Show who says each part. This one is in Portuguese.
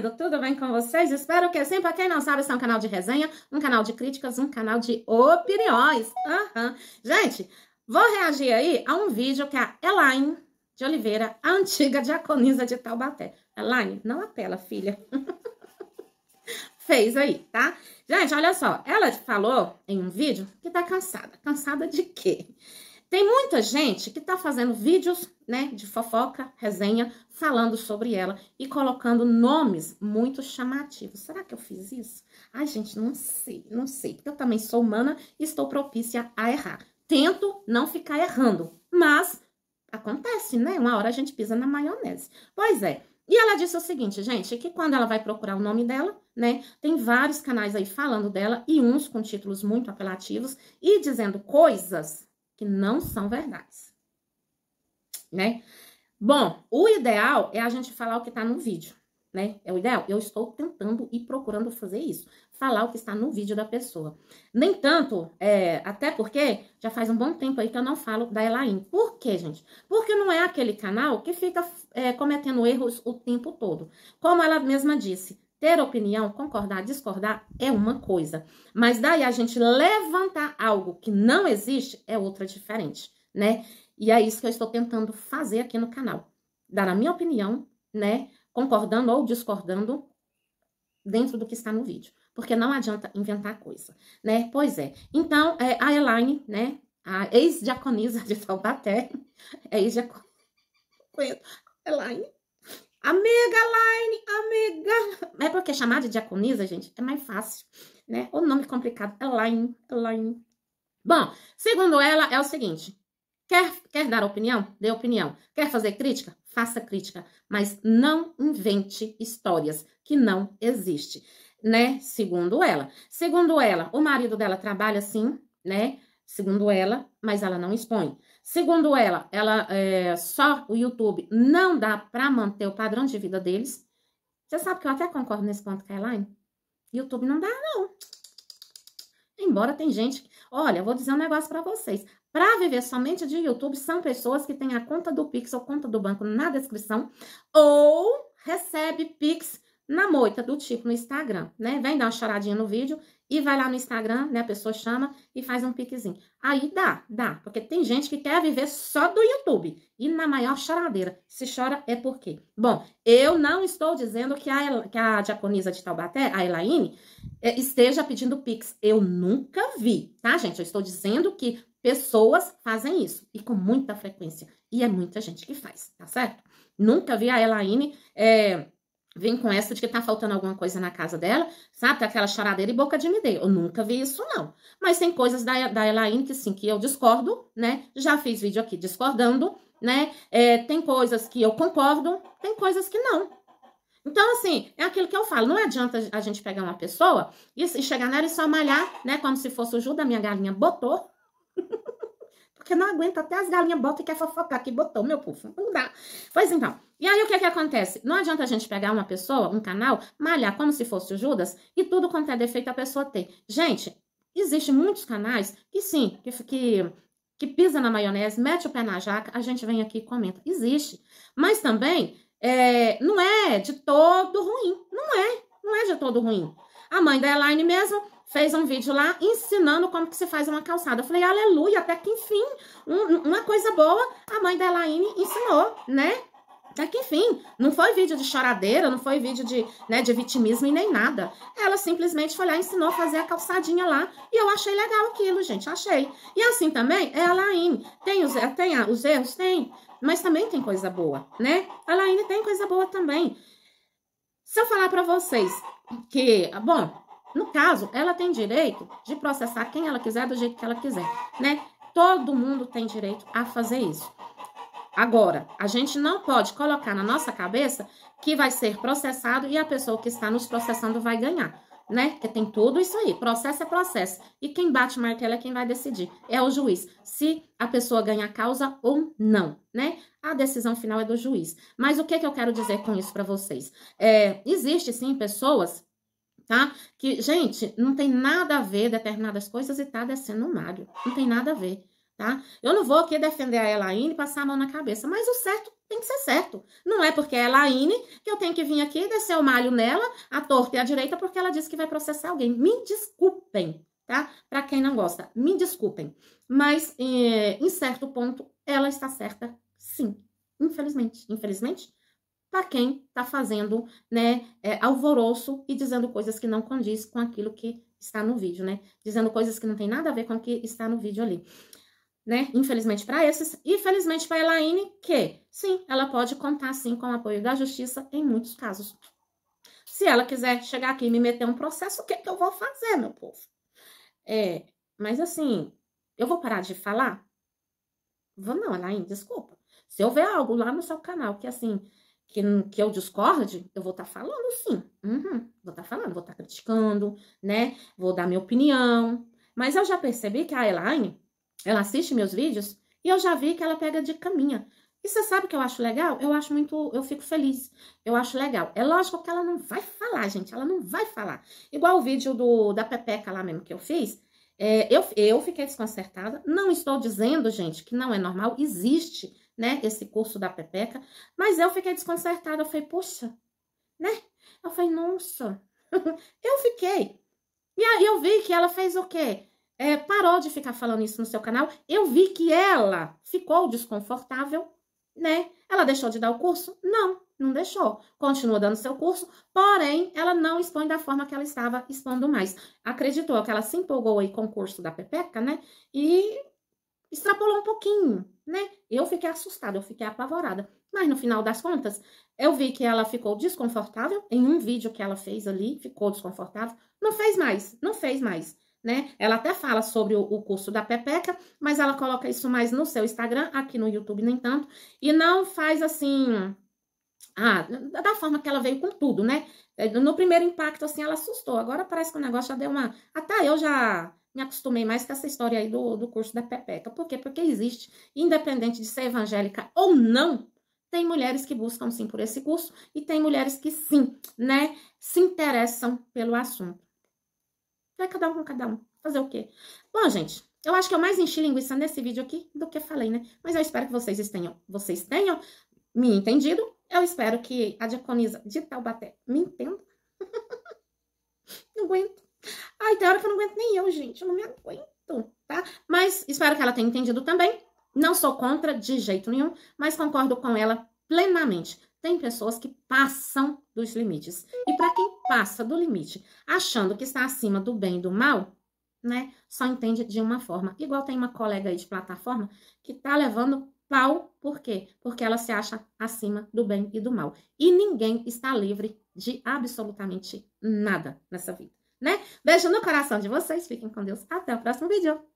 Speaker 1: fazendo? Tudo bem com vocês? Espero que sim. Para quem não sabe, esse é um canal de resenha, um canal de críticas, um canal de opiniões. Uhum. Gente, vou reagir aí a um vídeo que a Elaine de Oliveira, a antiga diaconisa de Taubaté. Elaine, não apela, filha. Fez aí, tá? Gente, olha só. Ela falou em um vídeo que tá cansada. Cansada de quê? Tem muita gente que está fazendo vídeos né, de fofoca, resenha, falando sobre ela e colocando nomes muito chamativos. Será que eu fiz isso? Ai, gente, não sei, não sei, porque eu também sou humana e estou propícia a errar. Tento não ficar errando, mas acontece, né? Uma hora a gente pisa na maionese. Pois é. E ela disse o seguinte, gente, que quando ela vai procurar o nome dela, né, tem vários canais aí falando dela e uns com títulos muito apelativos e dizendo coisas que não são verdades. Né? Bom, o ideal é a gente falar o que está no vídeo, né? É o ideal. Eu estou tentando e procurando fazer isso, falar o que está no vídeo da pessoa. Nem tanto, é, até porque já faz um bom tempo aí que eu não falo da Elaine. Por quê, gente? Porque não é aquele canal que fica é, cometendo erros o tempo todo. Como ela mesma disse, ter opinião, concordar, discordar é uma coisa, mas daí a gente levantar algo que não existe é outra diferente, né? E é isso que eu estou tentando fazer aqui no canal. Dar a minha opinião, né? Concordando ou discordando dentro do que está no vídeo. Porque não adianta inventar coisa, né? Pois é. Então, é, a Elaine, né? A ex-diaconisa de Taubaté, é ex-diaconisa. Elaine. Amiga Elaine, amiga! É porque chamar de diaconisa, gente, é mais fácil, né? O nome complicado, é line. É Bom, segundo ela, é o seguinte. Quer, quer dar opinião? Dê opinião. Quer fazer crítica? Faça crítica. Mas não invente histórias que não existem, né? Segundo ela. Segundo ela, o marido dela trabalha sim, né? Segundo ela, mas ela não expõe. Segundo ela, ela é, só o YouTube não dá para manter o padrão de vida deles, você sabe que eu até concordo nesse ponto, Caroline? YouTube não dá, não. Embora tem gente. Olha, vou dizer um negócio para vocês. Para viver somente de YouTube, são pessoas que têm a conta do Pix ou conta do banco na descrição ou recebe Pix na moita do tipo no Instagram, né? Vem dar uma choradinha no vídeo e vai lá no Instagram, né? A pessoa chama e faz um piquezinho. Aí dá, dá, porque tem gente que quer viver só do YouTube e na maior choradeira. Se chora é por quê? Bom, eu não estou dizendo que a, que a diaconisa de Taubaté, a Elaine, é, esteja pedindo pix. Eu nunca vi, tá, gente? Eu estou dizendo que pessoas fazem isso e com muita frequência. E é muita gente que faz, tá certo? Nunca vi a Elaine. É vem com essa de que tá faltando alguma coisa na casa dela, sabe? Tá aquela choradeira e boca de me Eu nunca vi isso, não. Mas tem coisas da, da Elaine que, sim, que eu discordo, né? Já fiz vídeo aqui discordando, né? É, tem coisas que eu concordo, tem coisas que não. Então, assim, é aquilo que eu falo. Não adianta a gente pegar uma pessoa e, e chegar nela e só malhar, né? Como se fosse o Ju da minha galinha botou. Porque não aguenta, até as galinhas botam e quer fofocar que botou, meu pufo. Não dá. Pois então, e aí o que, é que acontece? Não adianta a gente pegar uma pessoa, um canal, malhar como se fosse o Judas e tudo quanto é defeito a pessoa tem. Gente, existem muitos canais que sim, que, que, que pisa na maionese, mete o pé na jaca, a gente vem aqui e comenta. Existe. Mas também é, não é de todo ruim. Não é. Não é de todo ruim. A mãe da Elaine mesmo fez um vídeo lá ensinando como que se faz uma calçada. Eu falei, aleluia, até que enfim, um, uma coisa boa a mãe da Elaine ensinou, né? Até que enfim, não foi vídeo de choradeira, não foi vídeo de, né, de vitimismo e nem nada. Ela simplesmente foi lá, ensinou a fazer a calçadinha lá e eu achei legal aquilo, gente, achei. E assim também é a Laine. Tem os, eh, tem os erros? Tem, mas também tem coisa boa, né? A Laine tem coisa boa também. Se eu falar para vocês que, bom, no caso, ela tem direito de processar quem ela quiser do jeito que ela quiser, né? Todo mundo tem direito a fazer isso. Agora, a gente não pode colocar na nossa cabeça que vai ser processado e a pessoa que está nos processando vai ganhar, né? Porque tem tudo isso aí. Processo é processo. E quem bate o martelo é quem vai decidir. É o juiz. Se a pessoa ganha a causa ou não, né? A decisão final é do juiz. Mas o que, que eu quero dizer com isso para vocês? É, existe sim pessoas tá? Que, gente, não tem nada a ver determinadas coisas e tá descendo o um Mário. Não tem nada a ver tá? Eu não vou aqui defender a Elaine e passar a mão na cabeça, mas o certo tem que ser certo. Não é porque é Elaine que eu tenho que vir aqui e descer o malho nela, a torta e a direita, porque ela disse que vai processar alguém. Me desculpem, tá? Para quem não gosta, me desculpem. Mas eh, em certo ponto, ela está certa, sim. Infelizmente, infelizmente, para quem está fazendo, né, é, alvoroço e dizendo coisas que não condiz com aquilo que está no vídeo, né? Dizendo coisas que não tem nada a ver com o que está no vídeo ali né? Infelizmente para esses e felizmente para Elaine, que sim, ela pode contar sim com o apoio da justiça em muitos casos. Se ela quiser chegar aqui e me meter um processo, o que, é que eu vou fazer, meu povo? É, mas assim, eu vou parar de falar? Vou não, Elaine, desculpa. Se eu ver algo lá no seu canal que assim, que, que eu discorde, eu vou estar tá falando sim. Uhum, vou estar tá falando, vou estar tá criticando, né? Vou dar minha opinião. Mas eu já percebi que a Elaine, ela assiste meus vídeos e eu já vi que ela pega de caminha. E você sabe o que eu acho legal? Eu acho muito, eu fico feliz. Eu acho legal. É lógico que ela não vai falar, gente. Ela não vai falar. Igual o vídeo do, da Pepeca lá mesmo que eu fiz. É, eu, eu fiquei desconcertada. Não estou dizendo, gente, que não é normal. Existe, né, esse curso da Pepeca. Mas eu fiquei desconcertada. Eu falei, poxa, né? Eu falei, nossa. eu fiquei. E aí eu vi que ela fez o quê? é, parou de ficar falando isso no seu canal. Eu vi que ela ficou desconfortável, né? Ela deixou de dar o curso? Não, não deixou. Continua dando seu curso, porém, ela não expõe da forma que ela estava expondo mais. Acreditou que ela se empolgou aí com o curso da Pepeca, né? E extrapolou um pouquinho, né? Eu fiquei assustada, eu fiquei apavorada. Mas no final das contas, eu vi que ela ficou desconfortável em um vídeo que ela fez ali, ficou desconfortável, não fez mais, não fez mais né? Ela até fala sobre o, curso da Pepeca, mas ela coloca isso mais no seu Instagram, aqui no YouTube, nem tanto, e não faz assim. Ah, da forma que ela veio com tudo, né? É, no primeiro impacto, assim, ela assustou. Agora parece que o negócio já deu uma. Até eu já me acostumei mais com essa história aí do, do curso da Pepeca. Por quê? Porque existe, independente de ser evangélica ou não, tem mulheres que buscam sim por esse curso e tem mulheres que sim, né, se interessam pelo assunto. Vai cada um com cada um. Fazer o quê? Bom, gente, eu acho que eu mais enchi linguiça nesse vídeo aqui do que falei, né? Mas eu espero que vocês tenham, vocês tenham me entendido. Eu espero que a diaconisa de Taubaté me entenda. não aguento. Ai, tem hora que eu não aguento nem eu, gente. Eu não me aguento, tá? Mas espero que ela tenha entendido também. Não sou contra de jeito nenhum, mas concordo com ela plenamente. Tem pessoas que passam dos limites. E para quem passa do limite, achando que está acima do bem e do mal, né? Só entende de uma forma. Igual tem uma colega aí de plataforma que tá levando pau, por quê? Porque ela se acha acima do bem e do mal. E ninguém está livre de absolutamente nada nessa vida, né? Beijo no coração de vocês, fiquem com Deus, até o próximo vídeo.